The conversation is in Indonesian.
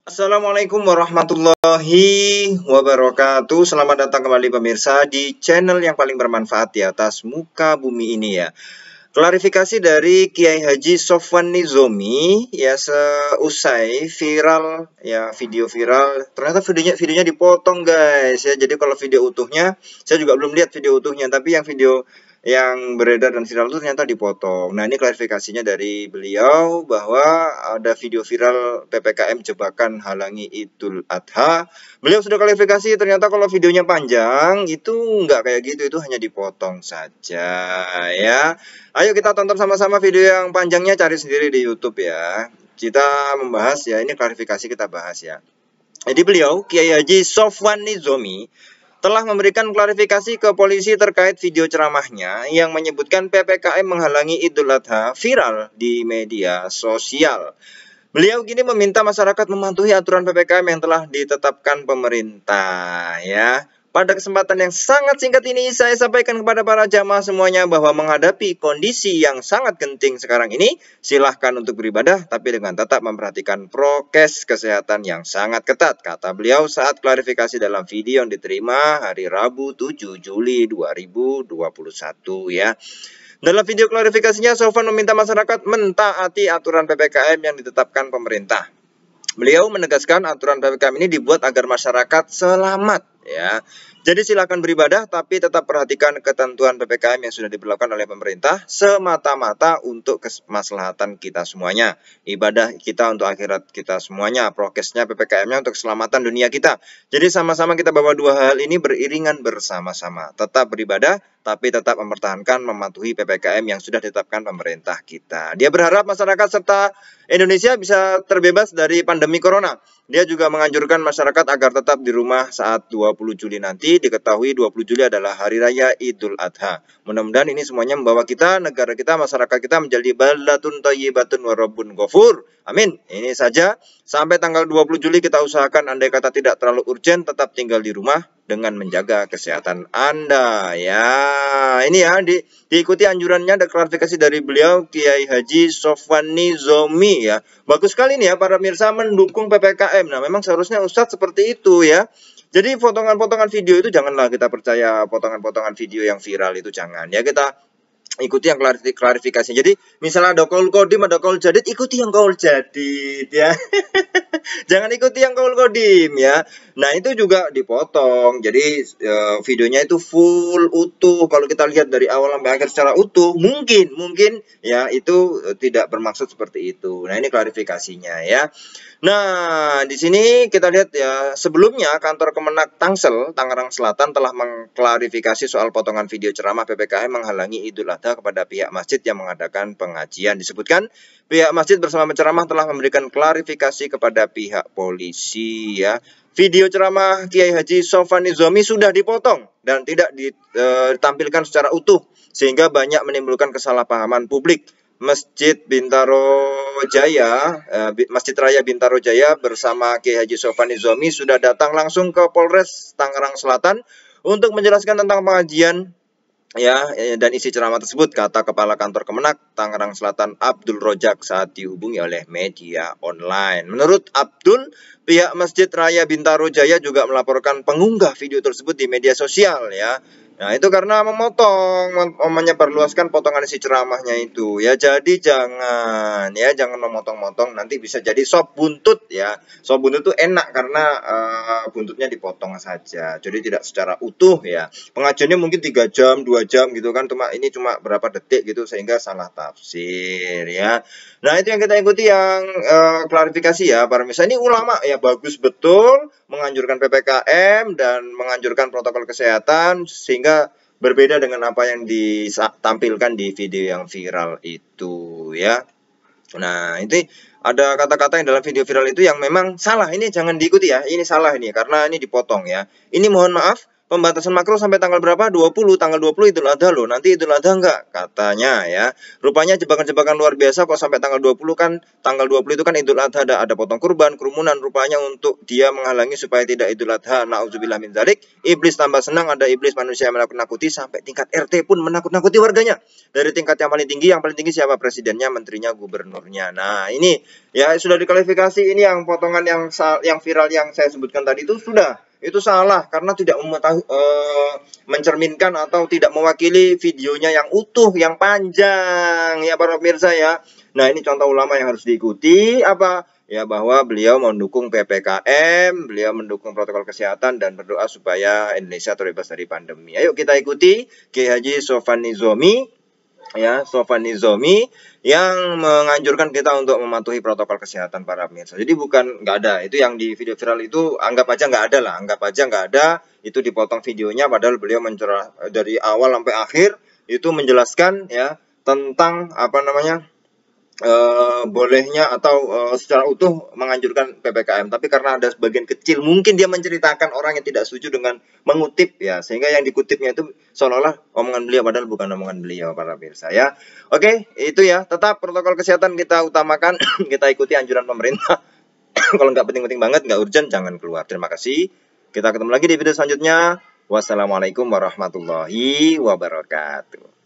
Assalamualaikum warahmatullahi wabarakatuh Selamat datang kembali pemirsa di channel yang paling bermanfaat di atas muka bumi ini ya Klarifikasi dari Kiai Haji Sofwan Nizomi ya seusai viral ya video viral ternyata videonya videonya dipotong guys ya jadi kalau video utuhnya saya juga belum lihat video utuhnya tapi yang video yang beredar dan viral itu ternyata dipotong. Nah ini klarifikasinya dari beliau bahwa ada video viral PPKM jebakan halangi Idul Adha. Beliau sudah klarifikasi ternyata kalau videonya panjang itu nggak kayak gitu, itu hanya dipotong saja ya. Ayo kita tonton sama-sama video yang panjangnya cari sendiri di YouTube ya. Kita membahas ya, ini klarifikasi kita bahas ya. Jadi beliau Kiai Haji Sofwan Nizomi telah memberikan klarifikasi ke polisi terkait video ceramahnya yang menyebutkan PPKM menghalangi Idul Adha viral di media sosial. Beliau kini meminta masyarakat mematuhi aturan PPKM yang telah ditetapkan pemerintah ya. Pada kesempatan yang sangat singkat ini, saya sampaikan kepada para jamaah semuanya bahwa menghadapi kondisi yang sangat genting sekarang ini, silahkan untuk beribadah, tapi dengan tetap memperhatikan prokes kesehatan yang sangat ketat, kata beliau saat klarifikasi dalam video yang diterima hari Rabu 7 Juli 2021 ya. Dalam video klarifikasinya, Sofan meminta masyarakat mentaati aturan PPKM yang ditetapkan pemerintah. Beliau menegaskan aturan PPKM ini dibuat agar masyarakat selamat ya Jadi silakan beribadah tapi tetap perhatikan ketentuan PPKM yang sudah diberlakukan oleh pemerintah semata-mata untuk kemaslahatan kita semuanya. Ibadah kita untuk akhirat kita semuanya, prokesnya PPKM-nya untuk keselamatan dunia kita. Jadi sama-sama kita bawa dua hal ini beriringan bersama-sama. Tetap beribadah tapi tetap mempertahankan mematuhi PPKM yang sudah ditetapkan pemerintah kita. Dia berharap masyarakat serta Indonesia bisa terbebas dari pandemi corona. Dia juga menganjurkan masyarakat agar tetap di rumah saat 20 Juli nanti Haji diketahui 20 Juli adalah hari raya Idul Adha. Mudah-mudahan ini semuanya membawa kita, negara kita, masyarakat kita menjadi baldatun tayyibatun warabun gofur. Amin. Ini saja. Sampai tanggal 20 Juli kita usahakan andai kata tidak terlalu urgent tetap tinggal di rumah dengan menjaga kesehatan Anda ya. Ini ya di, diikuti anjurannya ada klarifikasi dari beliau Kiai Haji Sofwani Zomi ya. Bagus sekali nih ya para mirsa mendukung PPKM. Nah, memang seharusnya Ustadz seperti itu ya. Jadi potongan-potongan video itu janganlah kita percaya potongan-potongan video yang viral itu jangan. Ya kita ikuti yang klarifikasi. Jadi misalnya ada kaul kodim, ada kaul jadid, ikuti yang kaul jadid ya. Jangan ikuti yang kaul kodim ya. Nah itu juga dipotong. Jadi e, videonya itu full utuh. Kalau kita lihat dari awal sampai akhir secara utuh, mungkin mungkin ya itu eh, tidak bermaksud seperti itu. Nah ini klarifikasinya ya. Nah di sini kita lihat ya sebelumnya kantor Kemenak Tangsel Tangerang Selatan telah mengklarifikasi soal potongan video ceramah PPKM menghalangi Idul Adha kepada pihak masjid yang mengadakan pengajian. Disebutkan pihak masjid bersama penceramah telah memberikan klarifikasi kepada pihak polisi ya. Video ceramah Kiai Haji Sofan Zomi sudah dipotong dan tidak e, ditampilkan secara utuh sehingga banyak menimbulkan kesalahpahaman publik. Masjid Bintaro Jaya, e, Masjid Raya Bintaro Jaya bersama Kiai Haji Sofani Zomi sudah datang langsung ke Polres Tangerang Selatan untuk menjelaskan tentang pengajian Ya, ya, ya dan isi ceramah tersebut kata Kepala Kantor Kemenak Tangerang Selatan Abdul Rojak saat dihubungi oleh media online. Menurut Abdul, pihak Masjid Raya Bintaro Jaya juga melaporkan pengunggah video tersebut di media sosial ya. Nah, itu karena memotong, perluaskan potongan si ceramahnya itu. Ya, jadi jangan ya, jangan memotong-motong nanti bisa jadi sop buntut ya. Sop buntut itu enak karena uh, buntutnya dipotong saja. Jadi tidak secara utuh ya. Pengajiannya mungkin tiga jam, dua jam gitu kan, cuma ini cuma berapa detik gitu sehingga salah tafsir ya. Nah, itu yang kita ikuti yang uh, klarifikasi ya para misalnya ini ulama ya bagus betul menganjurkan PPKM dan menganjurkan protokol kesehatan sehingga sehingga berbeda dengan apa yang ditampilkan di video yang viral itu ya. Nah, itu ada kata-kata yang dalam video viral itu yang memang salah. Ini jangan diikuti ya. Ini salah ini karena ini dipotong ya. Ini mohon maaf pembatasan makro sampai tanggal berapa? 20. Tanggal 20 itu Adha loh. Nanti itu Adha enggak? Katanya ya. Rupanya jebakan-jebakan luar biasa kok sampai tanggal 20 kan tanggal 20 itu kan Idul Adha ada, ada potong kurban, kerumunan rupanya untuk dia menghalangi supaya tidak Idul Adha. Nauzubillah min zalik. Iblis tambah senang ada iblis manusia yang menakut-nakuti sampai tingkat RT pun menakut-nakuti warganya. Dari tingkat yang paling tinggi, yang paling tinggi siapa? Presidennya, menterinya, gubernurnya. Nah, ini ya sudah dikualifikasi ini yang potongan yang yang viral yang saya sebutkan tadi itu sudah itu salah karena tidak uh, mencerminkan atau tidak mewakili videonya yang utuh yang panjang ya para pemirsa ya. Nah, ini contoh ulama yang harus diikuti apa? Ya bahwa beliau mendukung PPKM, beliau mendukung protokol kesehatan dan berdoa supaya Indonesia terbebas dari pandemi. Ayo kita ikuti Kiai Haji Zomi. Nizomi ya Sofan yang menganjurkan kita untuk mematuhi protokol kesehatan para pemirsa. Jadi bukan nggak ada, itu yang di video viral itu anggap aja nggak ada lah, anggap aja nggak ada, itu dipotong videonya padahal beliau mencerah dari awal sampai akhir itu menjelaskan ya tentang apa namanya Eh, bolehnya atau uh, secara utuh menganjurkan PPKM. Tapi karena ada sebagian kecil, mungkin dia menceritakan orang yang tidak setuju dengan mengutip ya, sehingga yang dikutipnya itu seolah-olah omongan beliau padahal bukan omongan beliau para pemirsa ya. Oke, itu ya. Tetap protokol kesehatan kita utamakan, kita ikuti anjuran pemerintah. Kalau nggak penting-penting banget, nggak urgent, jangan keluar. Terima kasih. Kita ketemu lagi di video selanjutnya. Wassalamualaikum warahmatullahi wabarakatuh.